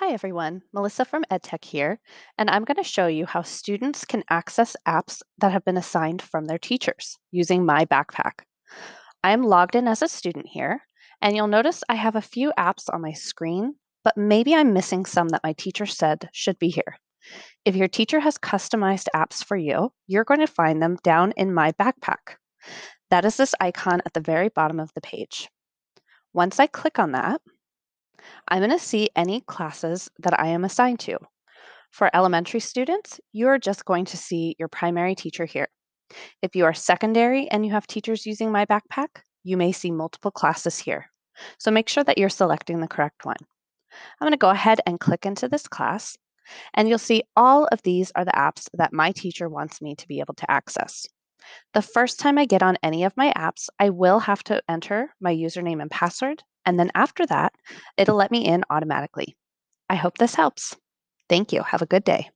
Hi everyone, Melissa from EdTech here, and I'm going to show you how students can access apps that have been assigned from their teachers using My Backpack. I'm logged in as a student here, and you'll notice I have a few apps on my screen, but maybe I'm missing some that my teacher said should be here. If your teacher has customized apps for you, you're going to find them down in My Backpack. That is this icon at the very bottom of the page. Once I click on that, I'm going to see any classes that I am assigned to. For elementary students, you are just going to see your primary teacher here. If you are secondary and you have teachers using My Backpack, you may see multiple classes here. So make sure that you're selecting the correct one. I'm going to go ahead and click into this class, and you'll see all of these are the apps that my teacher wants me to be able to access. The first time I get on any of my apps, I will have to enter my username and password, and then after that, it'll let me in automatically. I hope this helps. Thank you. Have a good day.